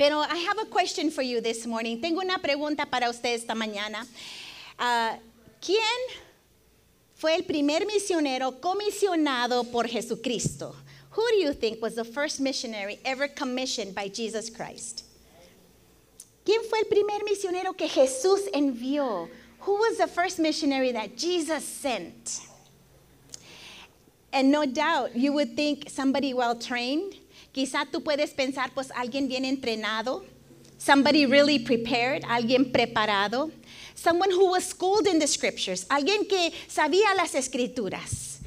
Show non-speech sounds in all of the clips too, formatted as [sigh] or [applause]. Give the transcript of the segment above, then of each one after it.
Pero I have a question for you this morning. Tengo una pregunta para usted esta mañana. Uh, ¿Quién fue el primer misionero comisionado por Jesucristo? Who do you think was the first missionary ever commissioned by Jesus Christ? ¿Quién fue el primer misionero que Jesús envió? Who was the first missionary that Jesus sent? And no doubt you would think somebody well trained, Quizá tú puedes pensar, pues alguien bien entrenado, somebody really prepared, alguien preparado, someone who was schooled in the scriptures, alguien que sabía las escrituras.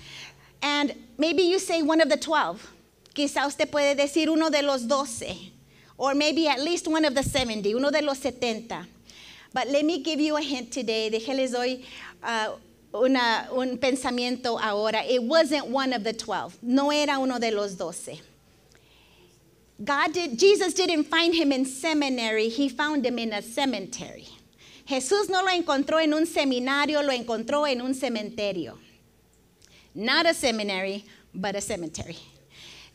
And maybe you say one of the 12. Quizá usted puede decir uno de los 12 or maybe at least one of the 70, uno de los 70. But let me give you a hint today. Déjenles hoy uh, un pensamiento ahora. It wasn't one of the 12. No era uno de los 12. God did, Jesus didn't find him in seminary, he found him in a cemetery. Jesús no lo encontró en un seminario, lo encontró en un cementerio. Not a seminary, but a cemetery.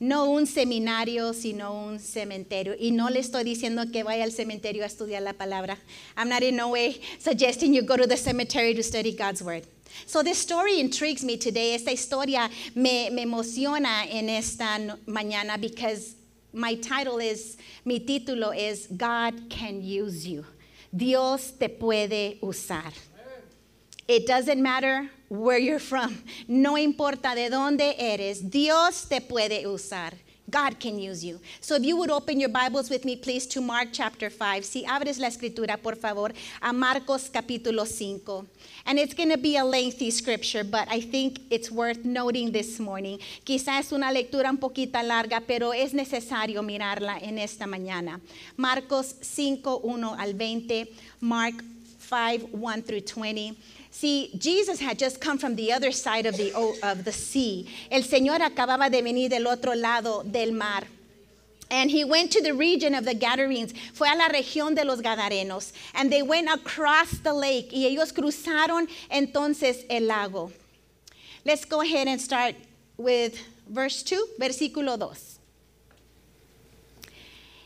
No un seminario, sino un cementerio. Y no le estoy diciendo que vaya al cementerio a estudiar la palabra. I'm not in no way suggesting you go to the cemetery to study God's word. So this story intrigues me today. Esta historia me, me emociona en esta mañana because my title is, mi título es God can use you. Dios te puede usar. It doesn't matter where you're from. No importa de dónde eres. Dios te puede usar. God can use you. So if you would open your Bibles with me, please, to Mark chapter 5. Si abres la escritura, por favor, a Marcos capítulo 5. And it's going to be a lengthy scripture, but I think it's worth noting this morning. Quizás es una lectura un poquita larga, pero es necesario mirarla en esta mañana. Marcos 5, 1 al 20, Mark 5, 1 through 20. See, Jesus had just come from the other side of the, of the sea. El Señor acababa de venir del otro lado del mar. And he went to the region of the Gadarenes. Fue a la región de los Gadarenos. And they went across the lake. Y ellos cruzaron entonces el lago. Let's go ahead and start with verse 2, versículo 2.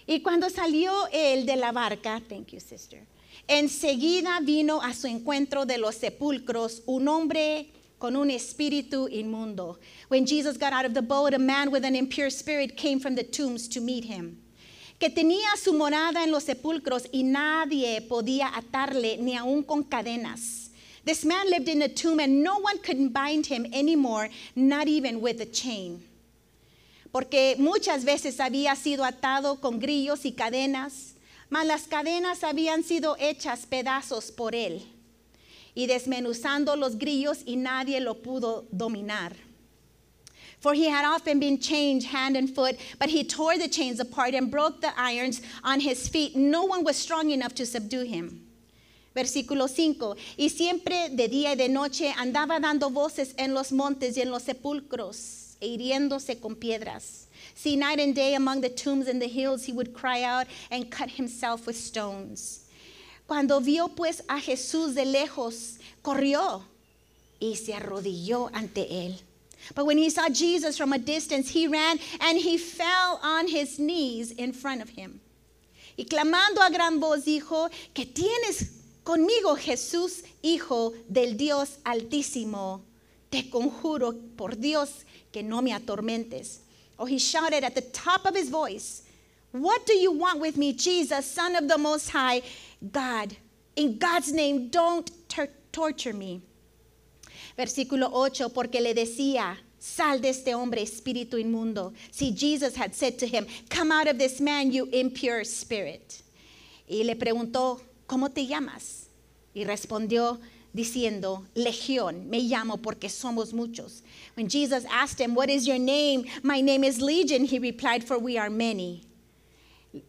Y cuando salió él de la barca, thank you, sister. Enseguida vino a su encuentro de los sepulcros un hombre con un espíritu inmundo. When Jesus got out of the boat, a man with an impure spirit came from the tombs to meet him. Que tenía su morada en los sepulcros y nadie podía atarle ni aun con cadenas. This man lived in a tomb and no one could bind him anymore, not even with a chain. Porque muchas veces había sido atado con grillos y cadenas, mas las cadenas habían sido hechas pedazos por él y desmenuzando los grillos y nadie lo pudo dominar. For he had often been chained hand and foot, but he tore the chains apart and broke the irons on his feet. No one was strong enough to subdue him. Versículo 5. Y siempre de día y de noche andaba dando voces en los montes y en los sepulcros, e hiriéndose con piedras. See, night and day among the tombs and the hills, he would cry out and cut himself with stones. Cuando vio pues a Jesús de lejos, corrió y se arrodilló ante él. But when he saw Jesus from a distance, he ran and he fell on his knees in front of him. Y clamando a gran voz dijo, ¿qué tienes conmigo, Jesús, Hijo del Dios Altísimo? Te conjuro por Dios que no me atormentes. Or oh, he shouted at the top of his voice, What do you want with me, Jesus, Son of the Most High God? In God's name, don't torture me. Versículo 8, porque le decía, sal de este hombre, espíritu inmundo. See, Jesus had said to him, come out of this man, you impure spirit. Y le preguntó, ¿cómo te llamas? Y respondió diciendo, Legión, me llamo porque somos muchos. When Jesus asked him, what is your name? My name is Legion, he replied, for we are many.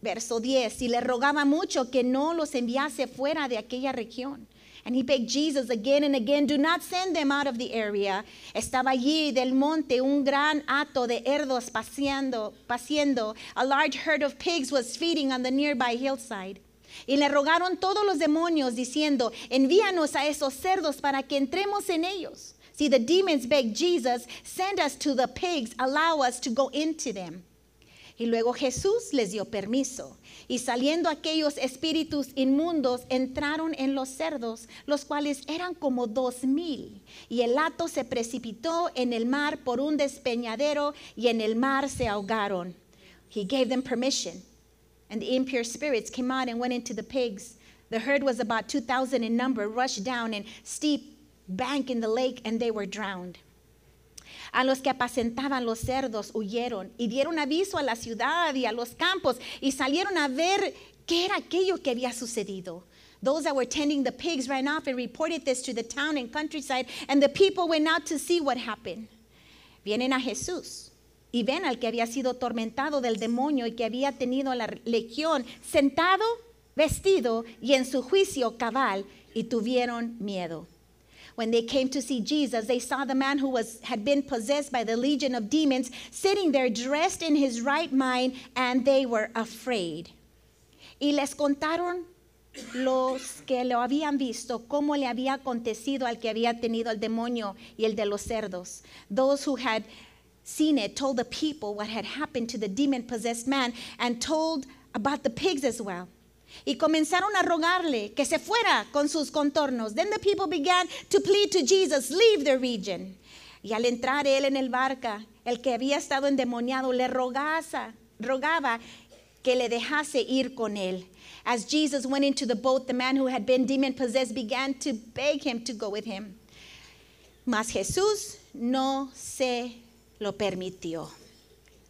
verso 10, y le rogaba mucho que no los enviase fuera de aquella región. And he begged Jesus again and again, do not send them out of the area. Estaba allí del monte un gran hato de herdos paseando, paseando. A large herd of pigs was feeding on the nearby hillside. Y le rogaron todos los demonios diciendo, envíanos a esos cerdos para que entremos en ellos. See, the demons begged Jesus, send us to the pigs, allow us to go into them. Y luego Jesús les dio permiso. Y saliendo aquellos espíritus inmundos, entraron en los cerdos, los cuales eran como dos mil. Y el hato se precipitó en el mar por un despeñadero y en el mar se ahogaron. He gave them permission. And the impure spirits came out and went into the pigs. The herd was about 2,000 in number, rushed down and steep bank in the lake, and they were drowned a los que apacentaban los cerdos huyeron y dieron aviso a la ciudad y a los campos y salieron a ver qué era aquello que había sucedido. Those that were tending the pigs ran off and reported this to the town and countryside, and the people went out to see what happened. Vienen a Jesús y ven al que había sido tormentado del demonio y que había tenido la legión sentado, vestido y en su juicio cabal, y tuvieron miedo. When they came to see Jesus, they saw the man who was, had been possessed by the legion of demons sitting there dressed in his right mind, and they were afraid. Y les contaron los que lo habían visto, cómo le había acontecido al que había tenido el demonio y el de los cerdos. Those who had seen it told the people what had happened to the demon possessed man and told about the pigs as well. y comenzaron a rogarle que se fuera con sus contornos. Then the people began to plead to Jesus, leave the region. Y al entrar él en el barca, el que había estado endemoniado le rogaza, rogaba que le dejase ir con él. As Jesus went into the boat, the man who had been demon possessed began to beg him to go with him. Mas Jesús no se lo permitió,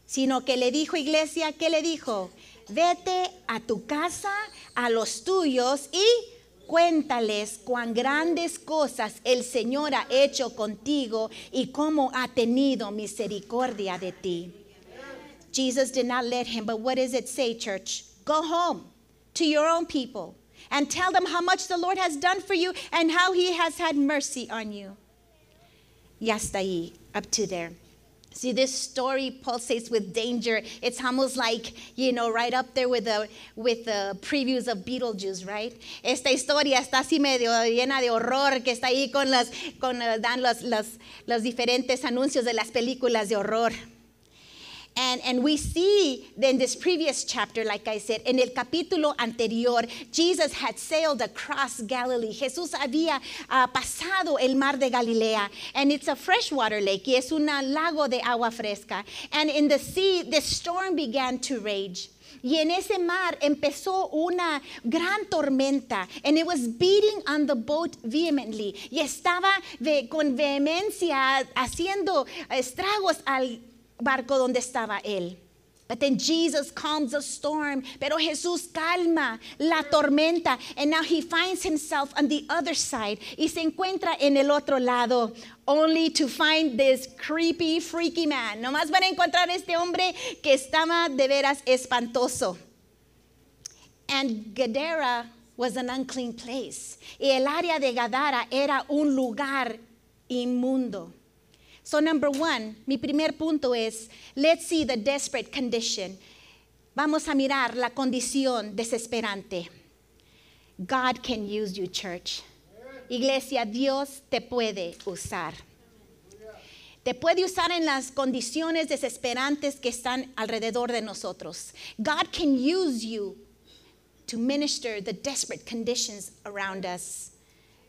sino que le dijo, iglesia, ¿qué le dijo? vete a tu casa, a los tuyos y cuéntales cuán grandes cosas el Señor ha hecho contigo y cómo ha tenido misericordia de ti. Jesus did not let him, but what does it say, church? Go home to your own people and tell them how much the Lord has done for you and how he has had mercy on you. Y hasta ahí, up to there. See, this story pulsates with danger. It's almost like, you know, right up there with the, with the previews of Beetlejuice, right? Esta historia está así medio llena de horror, que está ahí con, las, con eh, dan los, los, los diferentes anuncios de las películas de horror. And, and we see in this previous chapter, like I said, en el capítulo anterior, Jesus had sailed across Galilee. Jesús había ah, pasado el mar de Galilea. And it's a freshwater lake. Y es un lago de agua fresca. And in the sea, the storm began to rage. Y en ese mar empezó una gran tormenta. And it was beating on the boat vehemently. Y estaba con vehemencia haciendo estragos al barco donde estaba él. But then Jesus calms the storm. Pero Jesús calma la tormenta. And now he finds himself on the other side. Y se encuentra en el otro lado. Only to find this creepy, freaky man. Nomás a encontrar este hombre que estaba de veras espantoso. And Gadara was an unclean place. Y el área de Gadara era un lugar inmundo. So number one, mi primer punto es, let's see the desperate condition. Vamos a mirar la condición desesperante. God can use you, church. Iglesia, Dios te puede usar. Te puede usar en las condiciones desesperantes que están alrededor de nosotros. God can use you to minister the desperate conditions around us.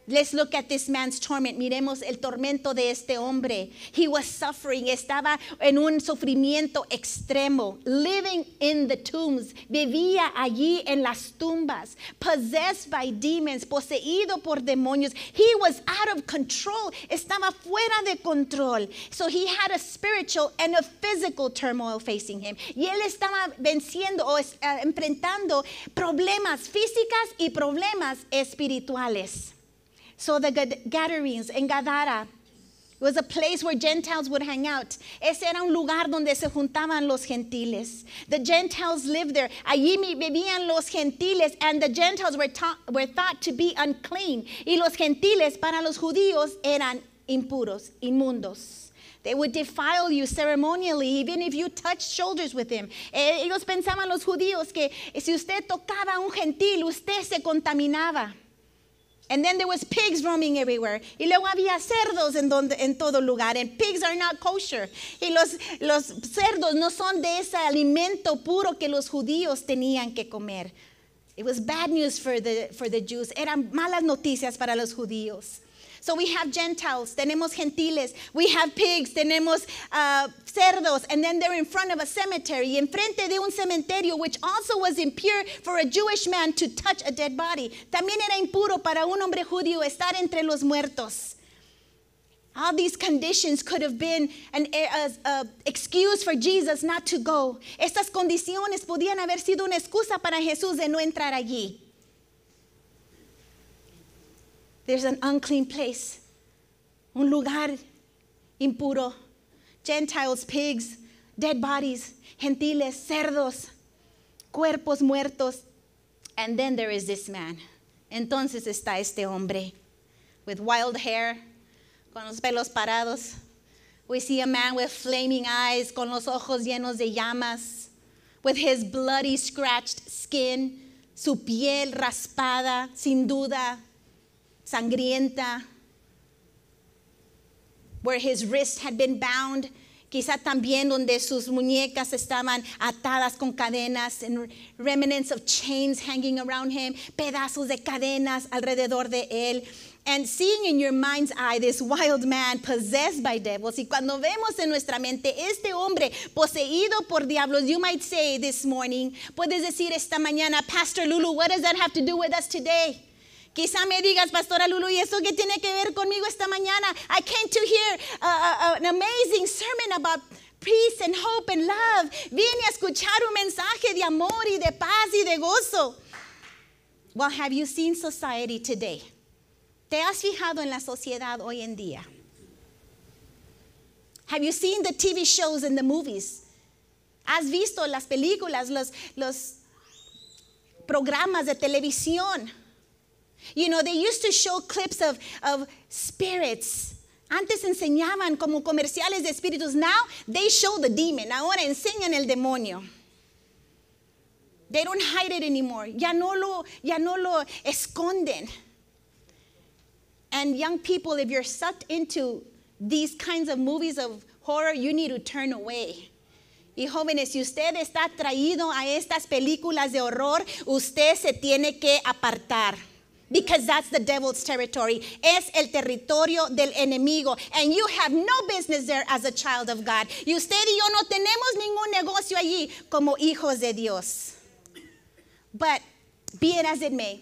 Let's look at this man's torment. Miremos el tormento de este hombre. He was suffering. Estaba en un sufrimiento extremo. Living in the tombs. Vivía allí en las tumbas. Possessed by demons. Poseído por demonios. He was out of control. Estaba fuera de control. So he had a spiritual and a physical turmoil facing him. Y él estaba venciendo o eh, enfrentando problemas físicas y problemas espirituales. So the gatherings in Gadara was a place where Gentiles would hang out. Ese era un lugar donde se juntaban los gentiles. The Gentiles lived there. Allí vivían los gentiles, and the Gentiles were, ta- were thought to be unclean. Y los gentiles para los judíos eran impuros, inmundos. They would defile you ceremonially, even if you touched shoulders with them. Ellos pensaban los judíos que si usted tocaba a un gentil, usted se contaminaba. And then there was pigs roaming everywhere. Y luego había cerdos en, donde, en todo lugar. And pigs are not kosher. Y los, los cerdos no son de ese alimento puro que los judíos tenían que comer. It was bad news for the, for the Jews. Eran malas noticias para los judíos. So we have Gentiles, tenemos gentiles, we have pigs, tenemos uh, cerdos, and then they're in front of a cemetery, enfrente de un cementerio, which also was impure for a Jewish man to touch a dead body. También era impuro para un hombre judío estar entre los muertos. All these conditions could have been an excuse for Jesus not to go. Estas condiciones podían haber sido una excusa para Jesús de no entrar allí. There's an unclean place, un lugar impuro. Gentiles, pigs, dead bodies, gentiles, cerdos, cuerpos muertos. And then there is this man. Entonces está este hombre with wild hair, con los pelos parados. We see a man with flaming eyes, con los ojos llenos de llamas, with his bloody, scratched skin, su piel raspada, sin duda, sangrienta, where his wrists had been bound, quizá también donde sus muñecas estaban atadas con cadenas, and remnants of chains hanging around him, pedazos de cadenas alrededor de él. And seeing in your mind's eye this wild man possessed by devils, y cuando vemos en nuestra mente este hombre poseído por diablos, you might say this morning, puedes decir esta mañana, Pastor Lulu, what does that have to do with us today? Quizá me digas, Pastora Lulu, ¿y eso qué tiene que ver conmigo esta mañana? I came to hear uh, uh, an amazing sermon about peace and hope and love. Vine a escuchar un mensaje de amor y de paz y de gozo. Well, have you seen society today? ¿Te has fijado en la sociedad hoy en día? Have you seen the TV shows and the movies? ¿Has visto las películas, los, los programas de televisión? You know, they used to show clips of, of spirits. Antes enseñaban como comerciales de espíritus. Now they show the demon. Ahora enseñan el demonio. They don't hide it anymore. Ya no lo, ya no lo esconden. And young people, if you're sucked into these kinds of movies of horror, you need to turn away. Y jóvenes, si usted está atraído a estas películas de horror, usted se tiene que apartar because that's the devil's territory. Es el territorio del enemigo. And you have no business there as a child of God. Y usted y yo no tenemos ningún negocio allí como hijos de Dios. But be it as it may,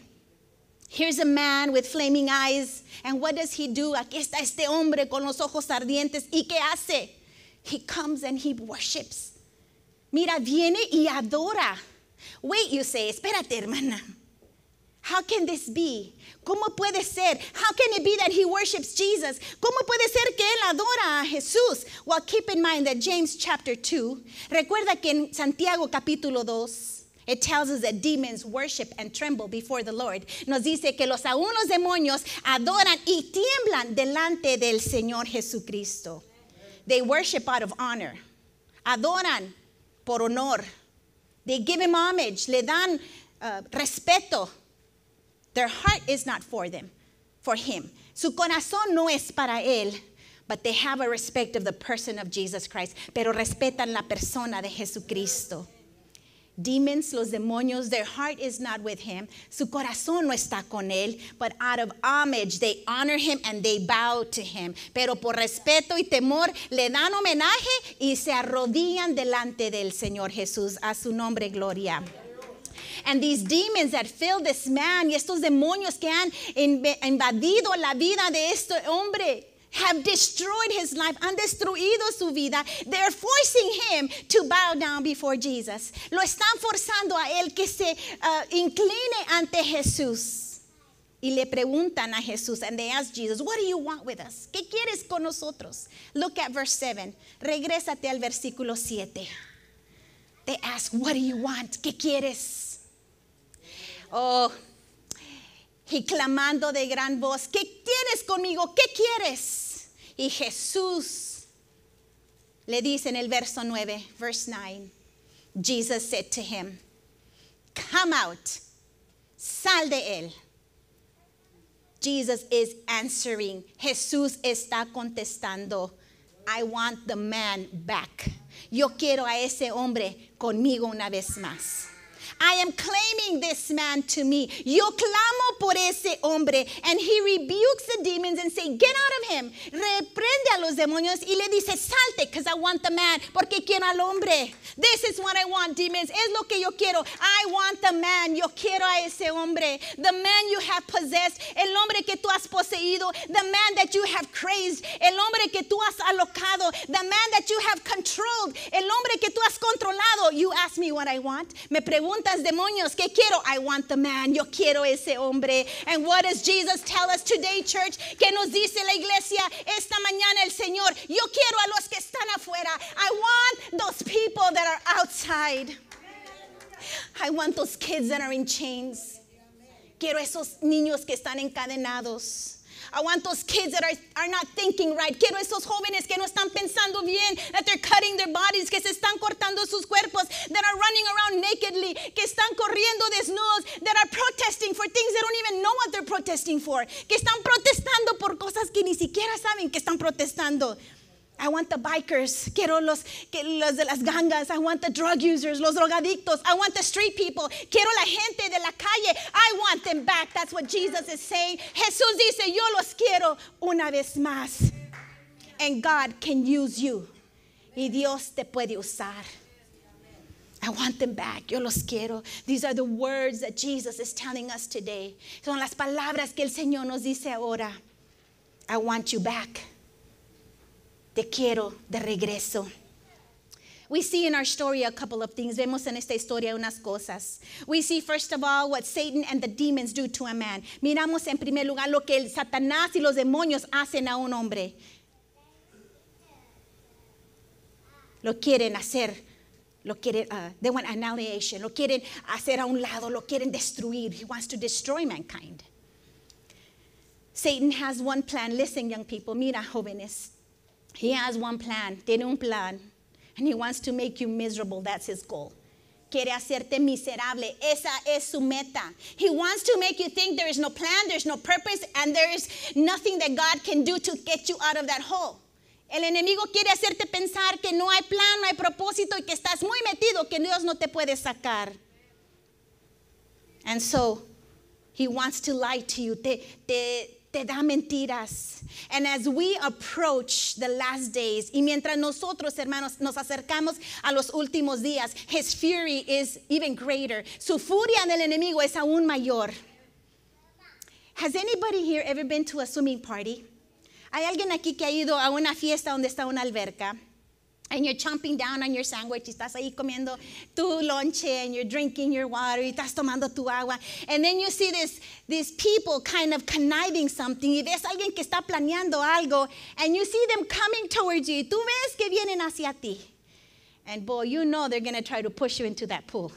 Here's a man with flaming eyes. And what does he do? Aquí está este hombre con los ojos ardientes. ¿Y qué hace? He comes and he worships. Mira, viene y adora. Wait, you say, espérate, hermana. How can this be? ¿Cómo puede ser? How can it be that he worships Jesus? ¿Cómo puede ser que él adora a Jesús? Well, keep in mind that James chapter 2, recuerda que en Santiago capítulo 2, it tells us that demons worship and tremble before the Lord. Nos dice que los aún los demonios adoran y tiemblan delante del Señor Jesucristo. They worship out of honor. Adoran por honor. They give him homage, le dan uh, respeto. Their heart is not for them, for him. Su corazón no es para él, but they have a respect of the person of Jesus Christ, pero respetan la persona de Jesucristo. Demons, los demonios, their heart is not with him. Su corazón no está con él, but out of homage they honor him and they bow to him. Pero por respeto y temor le dan homenaje y se arrodillan delante del Señor Jesús. A su nombre, gloria. And these demons that fill this man y estos demonios que han invadido la vida de este hombre have destroyed his life, han destruido su vida. They're forcing him to bow down before Jesus. Lo están forzando a él que se uh, incline ante Jesús. Y le preguntan a Jesús, and they ask Jesus, What do you want with us? ¿Qué quieres con nosotros? Look at verse 7. Regrésate al versículo 7. They ask, What do you want? ¿Qué quieres? Oh, y clamando de gran voz, ¿qué tienes conmigo? ¿Qué quieres? Y Jesús le dice en el verso 9, verse 9, Jesus said to him, come out, sal de él. Jesus is answering. Jesús está contestando. I want the man back. Yo quiero a ese hombre conmigo una vez más. I am claiming this man to me. Yo clamo por ese hombre. And he rebukes the demons and say, get out of him. Reprende a los demonios y le dice, salte, because I want the man, porque quiero al hombre. This is what I want, demons. Es lo que yo quiero. I want the man. Yo quiero a ese hombre. The man you have possessed. El hombre que tú has poseído. The man that you have crazed. El hombre que tú has alocado. The man that you have controlled. El hombre que tú has controlado. You ask me what I want. Me pregunto. demonios, ¿qué quiero? I want the man, yo quiero ese hombre. And what does Jesus tell us today, church? Que nos dice la iglesia esta mañana el Señor? Yo quiero a los que están afuera. I want those people that are outside. I want those kids that are in chains. Quiero esos niños que están encadenados. I want those kids that are, are not thinking right. Quiero esos jóvenes que no están pensando bien, that they're cutting their bodies, que se están cortando sus cuerpos, that are running around nakedly, que están corriendo desnudos, that are protesting for things they don't even know what they're protesting for, que están protestando por cosas que ni siquiera saben que están protestando. I want the bikers, quiero los, los de las gangas, I want the drug users, los drogadictos, I want the street people, quiero la gente de la calle, I want them back. That's what Jesus is saying. Jesús dice, yo los quiero una vez más. And God can use you. Y Dios te puede usar. I want them back. Yo los quiero. These are the words that Jesus is telling us today. Son las palabras que el Señor nos dice ahora. I want you back. Te quiero de regreso. We see in our story a couple of things. Vemos en esta historia unas cosas. We see first of all what Satan and the demons do to a man. Miramos en primer lugar lo que el Satanás y los demonios hacen a un hombre. Lo quieren hacer, lo quieren, uh, they want annihilation, lo quieren hacer a un lado, lo quieren destruir. He wants to destroy mankind. Satan has one plan. Listen, young people, mira, jóvenes. He has one plan, tiene un plan, and he wants to make you miserable. That's his goal. Quiere hacerte miserable. Esa es su meta. He wants to make you think there is no plan, there's no purpose, and there is nothing that God can do to get you out of that hole. El enemigo quiere hacerte pensar que no hay plan, no hay propósito y que estás muy metido, que Dios no te puede sacar. And so he wants to lie to you. Te, te, te da mentiras. And as we approach the last days, y mientras nosotros, hermanos, nos acercamos a los últimos días, his fury is even greater. Su furia del enemigo es aún mayor. Has anybody here ever been to a swimming party? ¿Hay alguien aquí que ha ido a una fiesta donde está una alberca? and you're chomping down on your sandwich, y estás ahí comiendo tu lunch and you're drinking your water, y estás tomando tu agua. And then you see this, these people kind of conniving something, y ves alguien que está planeando algo, and you see them coming towards you, tú ves que vienen hacia ti. And boy, you know they're going to try to push you into that pool.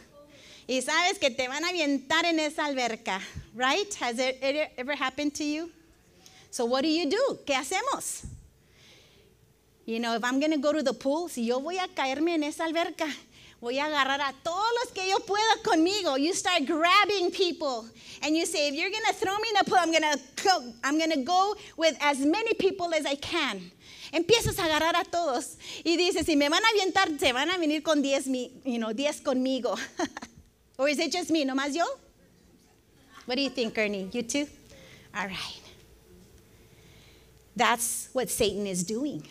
Y sabes que te van a avientar en esa alberca, right? Has it, it ever happened to you? So what do you do? ¿Qué hacemos? You know, if I'm going to go to the pool, si yo voy a caerme en esa alberca, voy a agarrar a todos los que yo pueda conmigo. You start grabbing people and you say, if you're going to throw me in the pool, I'm going to go, I'm going to go with as many people as I can. Empiezas a agarrar a todos y dices, si me van a avientar, se van a venir con 10, you know, 10 conmigo. [laughs] Or is it just me? ¿Nomás yo? What do you think, Ernie? You too? All right. That's what Satan is doing.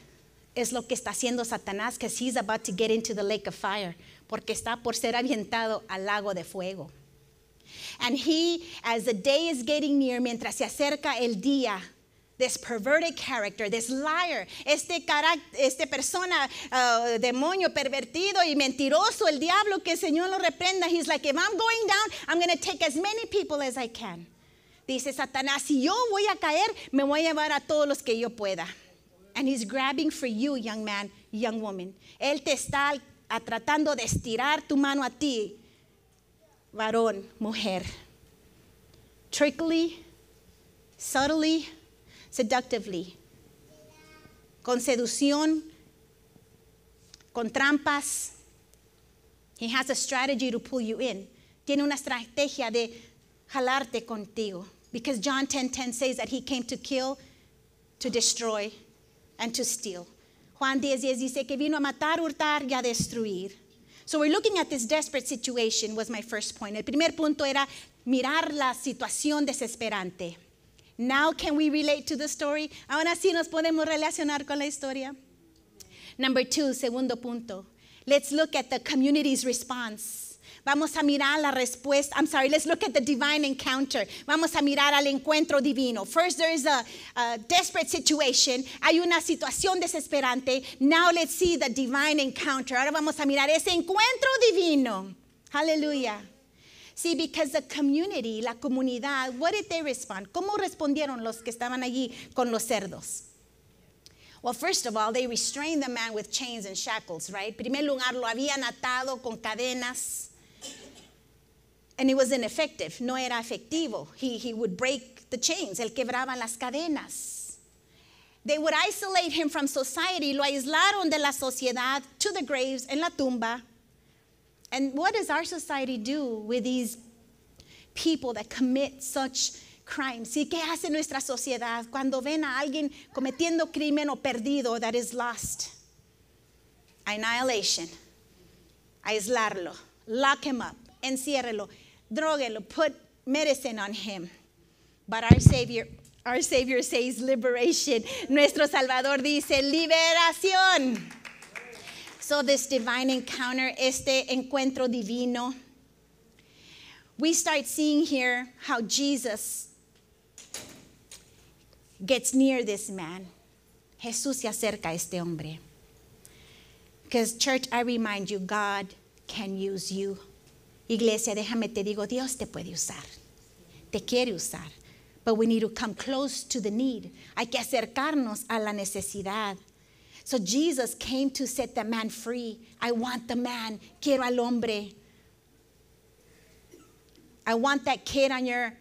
es lo que está haciendo Satanás, que he's about to get into the lake of fire, porque está por ser avientado al lago de fuego. And he, as the day is getting near, mientras se acerca el día, this perverted character, this liar, este, este persona, uh, demonio pervertido y mentiroso, el diablo, que el Señor lo reprenda. He's like, if I'm going down, I'm going to take as many people as I can. Dice Satanás, si yo voy a caer, me voy a llevar a todos los que yo pueda. and he's grabbing for you, young man, young woman. Él te está tratando de estirar tu mano a ti, varón, mujer. Trickily, subtly, seductively. Con seducción, con trampas. He has a strategy to pull you in. Tiene una estrategia de jalarte contigo. Because John 10:10 10, 10 says that he came to kill, to destroy, and to steal. Juan 10, 10 dice que vino a matar, hurtar y a destruir. So we're looking at this desperate situation was my first point. El primer punto era mirar la situación desesperante. Now can we relate to the story? Ahora sí nos podemos relacionar con la historia. Number two, segundo punto. Let's look at the community's response. Vamos a mirar la respuesta. I'm sorry, let's look at the divine encounter. Vamos a mirar al encuentro divino. First, there is a, desperate situation. Hay una situación desesperante. Now let's see the divine encounter. Ahora vamos a mirar ese encuentro divino. Hallelujah. See, because the community, la comunidad, what did they respond? ¿Cómo respondieron los que estaban allí con los cerdos? Well, first of all, they restrained the man with chains and shackles, right? Primero primer lugar, lo habían atado con cadenas. and it was ineffective, no era efectivo. He, he would break the chains, él quebraba las cadenas. They would isolate him from society, lo aislaron de la sociedad to the graves en la tumba. And what does our society do with these people that commit such crimes? ¿Y qué hace nuestra sociedad cuando ven a alguien cometiendo crimen o perdido that is lost? Annihilation. Aislarlo. Lock him up. Enciérrelo droguelo, put medicine on him. But our Savior, our Savior says liberation. Nuestro Salvador dice liberación. So this divine encounter, este encuentro divino, we start seeing here how Jesus gets near this man. Jesús se acerca a este hombre. Because, church, I remind you, God can use you. Iglesia, déjame te digo, Dios te puede usar. Te quiere usar. But we need to come close to the need. Hay que acercarnos a la necesidad. So Jesus came to set the man free. I want the man. Quiero al hombre. I want that kid on your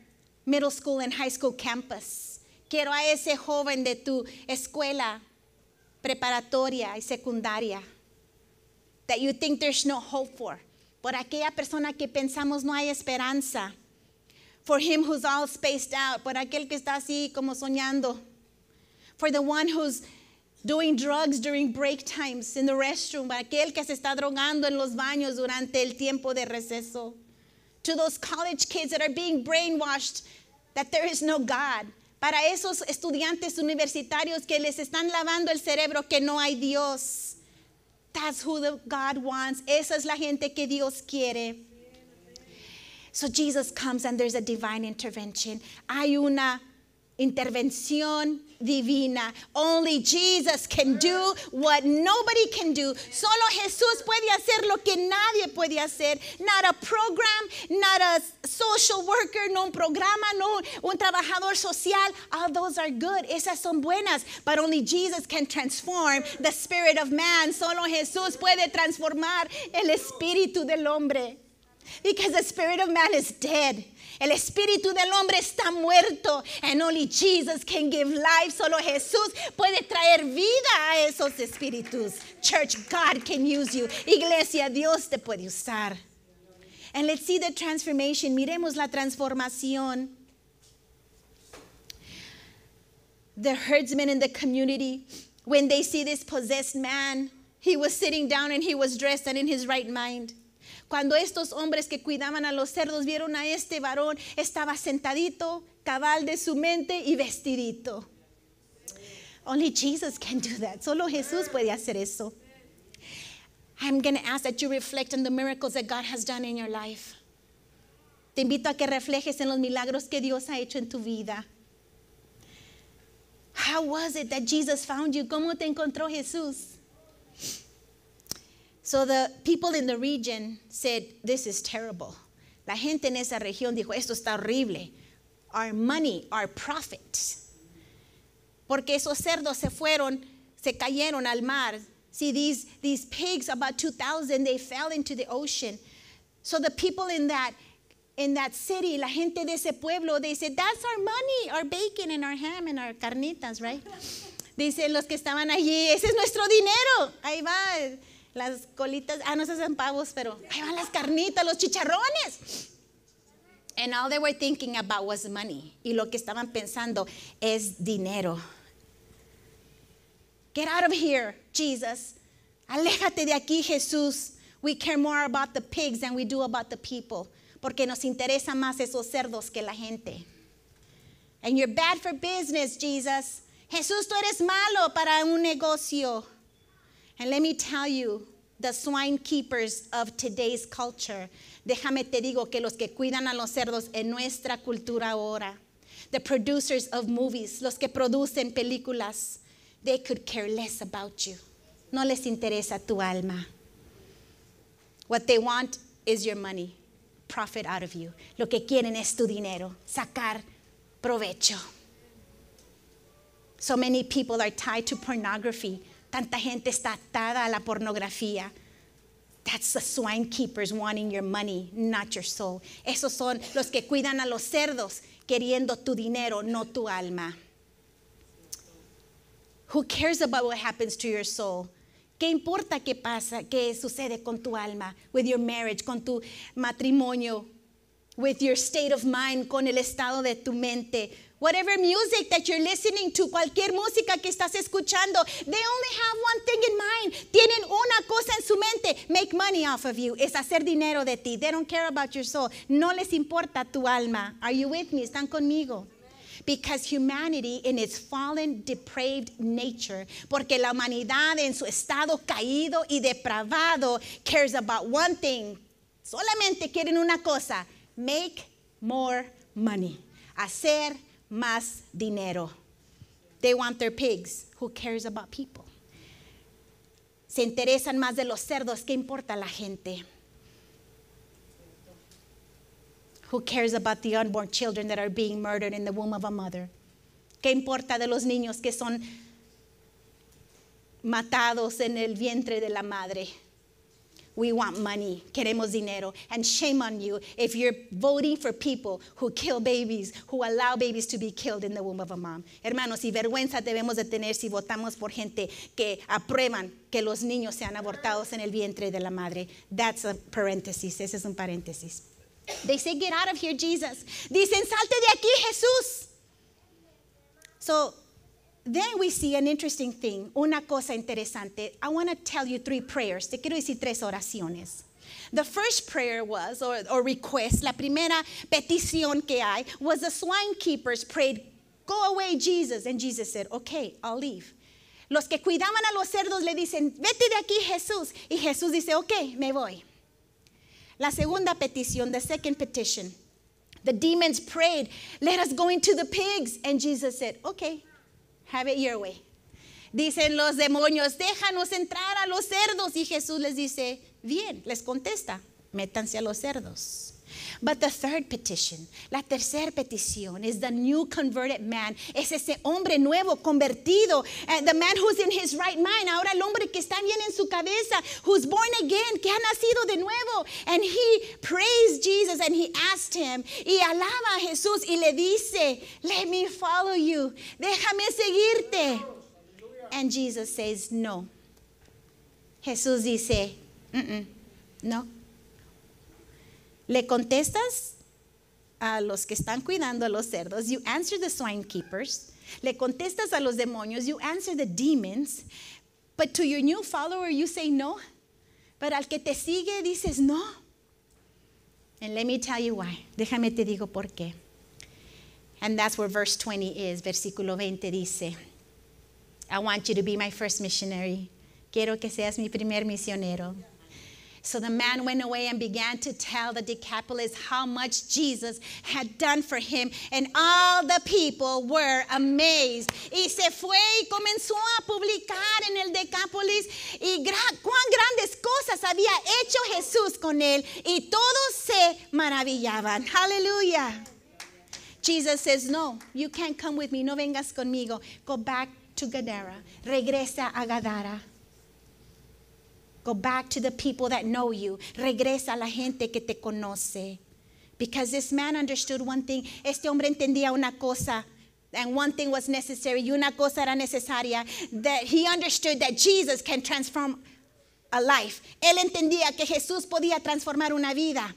middle school and high school campus. Quiero a ese joven de tu escuela preparatoria y secundaria that you think there's no hope for por aquella persona que pensamos no hay esperanza. For him who's all spaced out, por aquel que está así como soñando. For the one who's doing drugs during break times in the restroom, para aquel que se está drogando en los baños durante el tiempo de receso. To those college kids that are being brainwashed that there is no God. Para esos estudiantes universitarios que les están lavando el cerebro que no hay Dios. That's who the God wants. Esa es la gente que Dios quiere. So Jesus comes and there's a divine intervention. Hay una intervención divina. Only Jesus can do what nobody can do. Solo Jesús puede hacer lo que nadie puede hacer. Not a program, not a social worker, no un programa, no un trabajador social. All those are good. Esas son buenas. But only Jesus can transform the spirit of man. Solo Jesús puede transformar el espíritu del hombre. Because the spirit of man is dead. El espíritu del hombre está muerto. And only Jesus can give life. Solo Jesús puede traer vida a esos espíritus. Church, God can use you. Iglesia, Dios te puede usar. And let's see the transformation. Miremos la transformación. The herdsmen in the community, when they see this possessed man, he was sitting down and he was dressed and in his right mind. Cuando estos hombres que cuidaban a los cerdos vieron a este varón, estaba sentadito, cabal de su mente y vestidito. Only Jesus can do that. Solo Jesús puede hacer eso. I'm going to ask that you reflect on the miracles that God has done in your life. Te invito a que reflejes en los milagros que Dios ha hecho en tu vida. How was it that Jesus found you? ¿Cómo te encontró Jesús? So the people in the region said, This is terrible. La gente en esa región dijo, Esto está horrible. Our money, our profit. Porque esos cerdos se fueron, se cayeron al mar. See, these, pigs, about 2,000, they fell into the ocean. So the people in that in that city, la gente de ese pueblo, they said, that's our money, our bacon and our ham and our carnitas, right? Dicen los que estaban allí, ese es nuestro dinero, ahí va las colitas, ah, no se hacen pavos, pero ahí van las carnitas, los chicharrones. And all they were thinking about was money. Y lo que estaban pensando es dinero. Get out of here, Jesus. Aléjate de aquí, Jesús. We care more about the pigs than we do about the people. Porque nos interesa más esos cerdos que la gente. And you're bad for business, Jesus. Jesús, tú eres malo para un negocio. And let me tell you, the swine keepers of today's culture, déjame te digo que los que cuidan a los cerdos en nuestra cultura ahora, the producers of movies, los que producen películas, they could care less about you. No les interesa tu alma. What they want is your money, profit out of you. Lo que quieren es tu dinero, sacar provecho. So many people are tied to pornography, Tanta gente está atada a la pornografía. That's the swine keepers wanting your money, not your soul. Esos son los que cuidan a los cerdos queriendo tu dinero, no tu alma. Who cares about what happens to your soul? ¿Qué importa qué pasa, qué sucede con tu alma, with your marriage, con tu matrimonio, with your state of mind, con el estado de tu mente. Whatever music that you're listening to, cualquier música que estás escuchando, they only have one thing in mind. Tienen una cosa en su mente. Make money off of you. Es hacer dinero de ti. They don't care about your soul. No les importa tu alma. Are you with me? ¿Están conmigo? because humanity in its fallen, depraved nature, porque la humanidad en su estado caído y depravado cares about one thing. Solamente quieren una cosa, Make more money. Hacer más dinero. They want their pigs. Who cares about people? Se interesan más de los cerdos. ¿Qué importa la gente? Who cares about the unborn children that are being murdered in the womb of a mother? ¿Qué importa de los niños que son matados en el vientre de la madre? We want money. Queremos dinero. And shame on you if you're voting for people who kill babies, who allow babies to be killed in the womb of a mom. Hermanos, y vergüenza debemos de tener si votamos por gente que aprueban que los niños sean abortados en el vientre de la madre. That's a parenthesis. Ese es un paréntesis. They say, get out of here, Jesus. Dicen, salte de aquí, Jesús. So, then we see an interesting thing, una cosa interesante. I want to tell you three prayers. Te quiero decir tres oraciones. The first prayer was, or, or request, la primera petición que hay, was the swine keepers prayed, Go away, Jesus. And Jesus said, Okay, I'll leave. Los que cuidaban a los cerdos le dicen, Vete de aquí, Jesús. Y Jesús dice, Ok, me voy. La segunda petición, the second petition. The demons prayed, Let us go into the pigs. And Jesus said, Okay, Dicen los demonios, déjanos entrar a los cerdos. Y Jesús les dice, bien, les contesta, métanse a los cerdos. But the third petition, la tercera petición, is the new converted man. Es ese hombre nuevo, convertido, and eh, the man who's in his right mind. Ahora el hombre que está bien en su cabeza, who's born again, que ha nacido de nuevo. And he praised Jesus and he asked him, y alaba a Jesús y le dice, let me follow you, déjame seguirte. And Jesus says, no. Jesús dice, no. Le contestas a los que están cuidando a los cerdos, you answer the swine keepers. Le contestas a los demonios, you answer the demons. But to your new follower, you say no. Pero al que te sigue, dices no. And let me tell you why. Déjame te digo por qué. And that's where verse 20 is. Versículo 20 dice, I want you to be my first missionary. Quiero que seas mi primer misionero. So the man went away and began to tell the Decapolis how much Jesus had done for him, and all the people were amazed. Y se fue y comenzó a publicar en el Decápolis y gra cuán grandes cosas había hecho Jesús con él, y todos se maravillaban. Hallelujah. Jesus says, No, you can't come with me. No vengas conmigo. Go back to Gadara. Regresa a Gadara. Go back to the people that know you. Regresa a la gente que te conoce. Because this man understood one thing. Este hombre entendía una cosa. And one thing was necessary. Y una cosa era necesaria. That he understood that Jesus can transform a life. Él entendía que Jesús podía transformar una vida.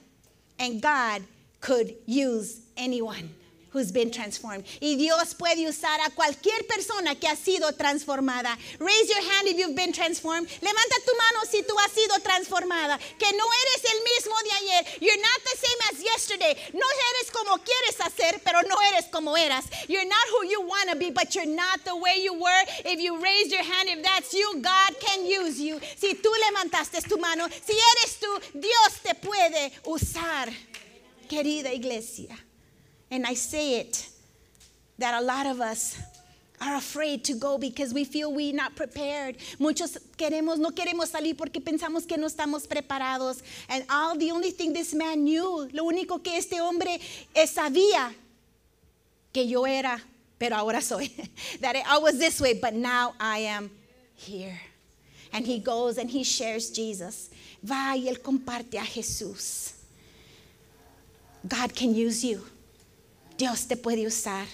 And God could use anyone. who's been transformed. Y Dios puede usar a cualquier persona que ha sido transformada. Raise your hand if you've been transformed. Levanta tu mano si tú has sido transformada. Que no eres el mismo de ayer. You're not the same as yesterday. No eres como quieres hacer, pero no eres como eras. You're not who you want to be, but you're not the way you were. If you raise your hand, if that's you, God can use you. Si tú levantaste tu mano, si eres tú, Dios te puede usar. Querida iglesia. and I say it, that a lot of us are afraid to go because we feel we're not prepared. Muchos queremos, no queremos salir porque pensamos que no estamos preparados. And all the only thing this man knew, lo único que este hombre eh, sabía que yo era, pero ahora soy. [laughs] that I was this way, but now I am here. And he goes and he shares Jesus. Va y él comparte a Jesús. God can use you. Dios te puede usar.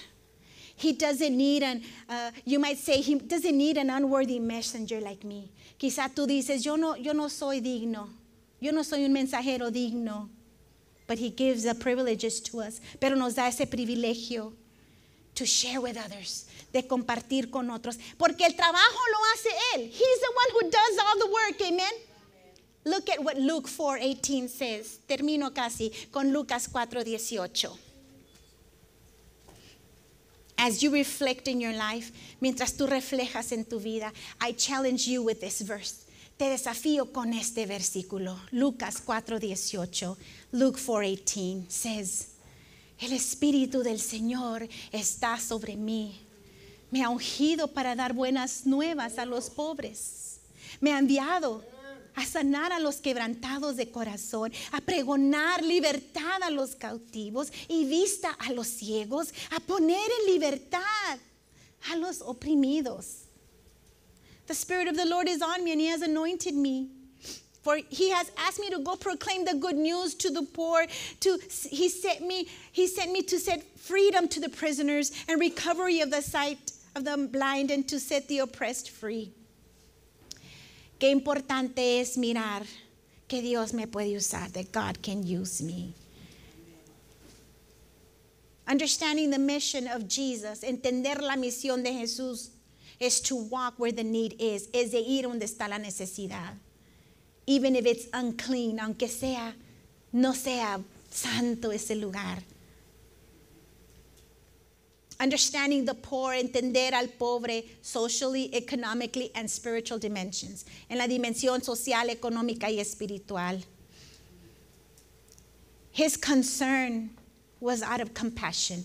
He doesn't need an, uh, you might say, he doesn't need an unworthy messenger like me. Quizá tú dices, yo no, yo no soy digno. Yo no soy un mensajero digno. But he gives the privileges to us. Pero nos da ese privilegio to share with others, de compartir con otros. Porque el trabajo lo hace él. He's the one who does all the work. Amen. Look at what Luke 4:18 says. Termino casi con Lucas 4:18. as you reflect in your life, mientras tú reflejas en tu vida, I challenge you with this verse. Te desafío con este versículo. Lucas 4:18. Luke 4:18 says, "El espíritu del Señor está sobre mí. Me ha ungido para dar buenas nuevas a los pobres. Me ha enviado a sanar a los quebrantados de corazón, a pregonar libertad a los cautivos y vista a los ciegos, a poner en libertad a los oprimidos. The Spirit of the Lord is on me and He has anointed me. For he has asked me to go proclaim the good news to the poor. To, he, sent me, he sent me to set freedom to the prisoners and recovery of the sight of the blind and to set the oppressed free Qué importante es mirar que Dios me puede usar, that God can use me. Understanding the mission of Jesus, entender la misión de Jesús is to walk where the need is, es de ir donde está la necesidad. Even if it's unclean, aunque sea, no sea santo ese lugar understanding the poor, entender al pobre socially, economically, and spiritual dimensions, en la dimensión social, económica y espiritual. His concern was out of compassion.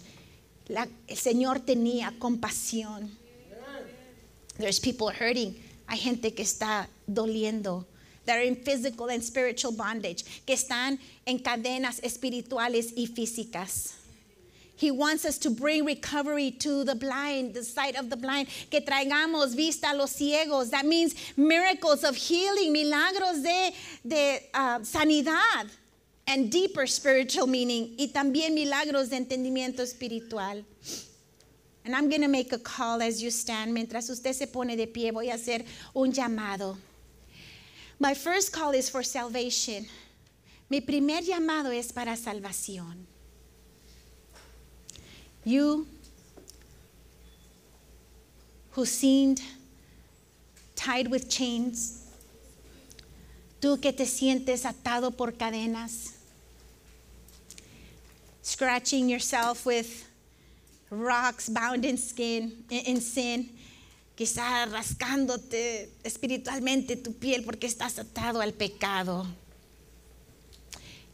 el Señor tenía compasión. There's people hurting. Hay gente que está doliendo. That are in physical and spiritual bondage. Que están en cadenas espirituales y físicas. He wants us to bring recovery to the blind, the sight of the blind. Que traigamos vista a los ciegos. That means miracles of healing, milagros de, de uh, sanidad, and deeper spiritual meaning. Y también milagros de entendimiento espiritual. And I'm going to make a call as you stand. Mientras usted se pone de pie, voy a hacer un llamado. My first call is for salvation. Mi primer llamado es para salvación. You who seemed tied with chains, tú que te sientes atado por cadenas, scratching yourself with rocks bound in skin in sin, quizá rascándote espiritualmente tu piel porque estás atado al pecado.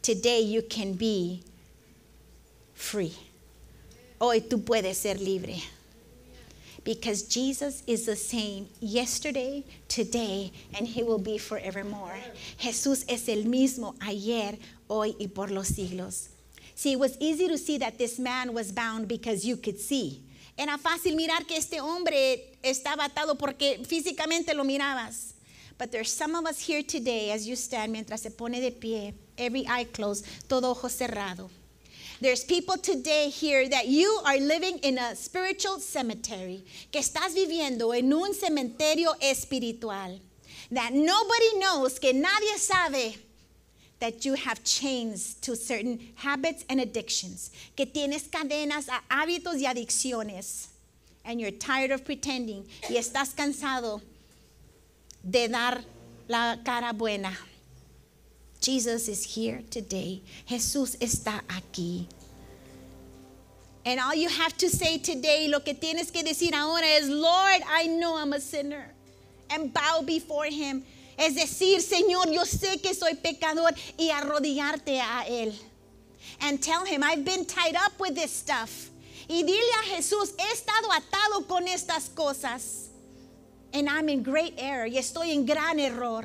Today you can be free. Hoy tú puedes ser libre. Because Jesus is the same yesterday, today, and he will be forevermore. Jesús es el mismo ayer, hoy y por los siglos. See, it was easy to see that this man was bound because you could see. Era fácil mirar que este hombre estaba atado porque físicamente lo mirabas. But there's some of us here today as you stand mientras se pone de pie, every eye closed, todo ojo cerrado. There's people today here that you are living in a spiritual cemetery, que estás viviendo en un cementerio espiritual, that nobody knows, que nadie sabe that you have chains to certain habits and addictions, que tienes cadenas a hábitos y adicciones, and you're tired of pretending y estás cansado de dar la cara buena. Jesus is here today. Jesús está aquí. And all you have to say today, lo que tienes que decir ahora es, Lord, I know I'm a sinner. And bow before him. Es decir, Señor, yo sé que soy pecador y arrodillarte a él. And tell him, I've been tied up with this stuff. Y dile a Jesús, he estado atado con estas cosas. And I'm in great error. Y estoy en gran error.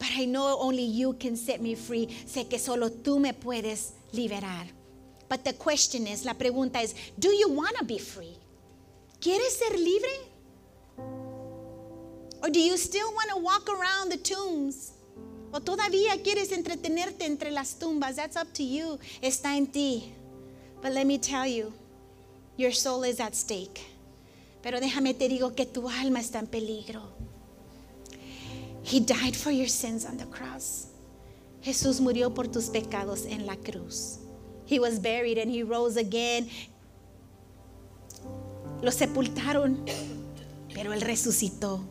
But I know only you can set me free. Sé que solo tú me puedes liberar. But the question is, la pregunta es, do you want to be free? ¿Quieres ser libre? Or do you still want to walk around the tombs? O todavía quieres entretenerte entre las tumbas. That's up to you. Está en ti. But let me tell you, your soul is at stake. Pero déjame te digo que tu alma está en peligro. He died for your sins on the cross. Jesús murió por tus pecados en la cruz. He was buried and he rose again. Lo sepultaron, pero él resucitó.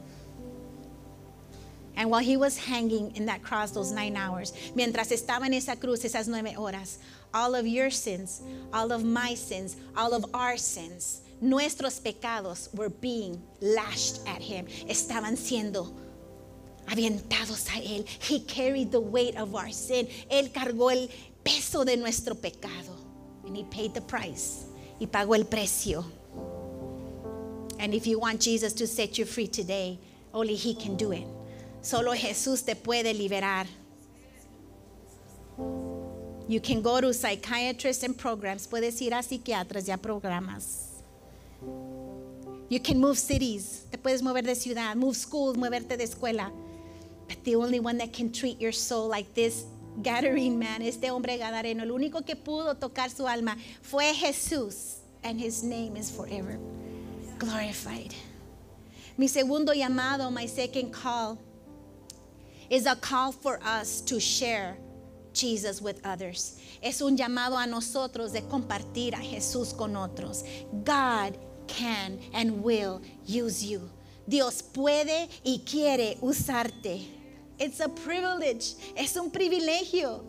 And while he was hanging in that cross those nine hours, mientras estaba en esa cruz esas nueve horas, all of your sins, all of my sins, all of our sins, nuestros pecados were being lashed at him. Estaban siendo avientados a Él. He carried the weight of our sin. Él cargó el peso de nuestro pecado. And He paid the price. Y pagó el precio. And if you want Jesus to set you free today, only He can do it. Solo Jesús te puede liberar. You can go to psychiatrists and programs. Puedes ir a psiquiatras y a programas. You can move cities. Te puedes mover de ciudad. Move schools, moverte de escuela. But the only one that can treat your soul like this gathering man, este hombre gadareno, el único que pudo tocar su alma fue Jesús. And his name is forever glorified. Mi segundo llamado, my second call, is a call for us to share Jesus with others. Es un llamado a nosotros de compartir a Jesús con otros. God can and will use you. Dios puede y quiere usarte. It's a privilege, es un privilegio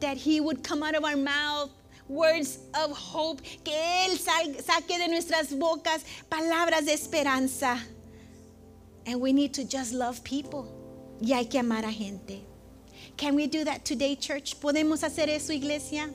that He would come out of our mouth words of hope, que Él saque de nuestras bocas palabras de esperanza. And we need to just love people. Y hay que amar a gente. Can we do that today, church? ¿Podemos hacer eso, iglesia?